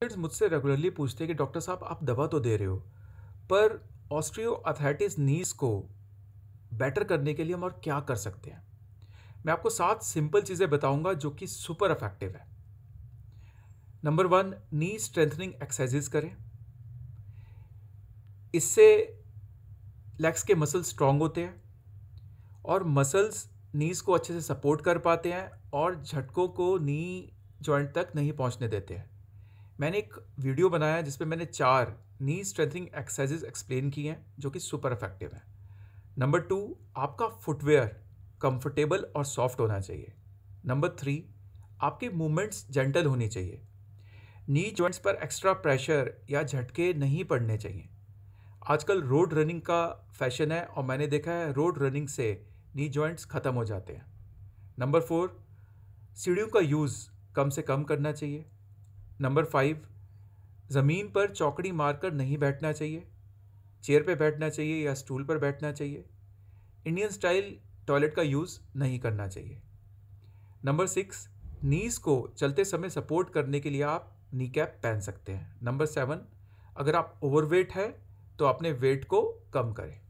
patients मुझसे regularly पूछते हैं कि डॉक्टर साहब आप दवा तो दे रहे हो पर ऑस्ट्रियो अथराइटिस नीज को बेटर करने के लिए हम और क्या कर सकते हैं मैं आपको सात सिंपल चीज़ें बताऊंगा जो कि सुपर अफेक्टिव है number one knee strengthening exercises करें इससे लेग्स के मसल्स स्ट्रांग होते हैं और मसल्स नीज को अच्छे से सपोर्ट कर पाते हैं और झटकों को नी जॉइंट तक नहीं पहुंचने देते हैं मैंने एक वीडियो बनाया जिसपे मैंने चार नी स्ट्रेंथनिंग एक्सरसाइजेज एक्सप्लेन की हैं जो कि सुपर इफेक्टिव हैं नंबर टू आपका फुटवेयर कंफर्टेबल और सॉफ्ट होना चाहिए नंबर थ्री आपके मूवमेंट्स जेंटल होनी चाहिए नी जॉइंट्स पर एक्स्ट्रा प्रेशर या झटके नहीं पड़ने चाहिए आजकल रोड रनिंग का फैशन है और मैंने देखा है रोड रनिंग से नी जॉइंट्स ख़त्म हो जाते हैं नंबर फोर सीढ़ियों का यूज़ कम से कम करना चाहिए नंबर फाइव ज़मीन पर चौकड़ी मारकर नहीं बैठना चाहिए चेयर पे बैठना चाहिए या स्टूल पर बैठना चाहिए इंडियन स्टाइल टॉयलेट का यूज़ नहीं करना चाहिए नंबर सिक्स नीज़ को चलते समय सपोर्ट करने के लिए आप नी कैप पहन सकते हैं नंबर सेवन अगर आप ओवरवेट है तो अपने वेट को कम करें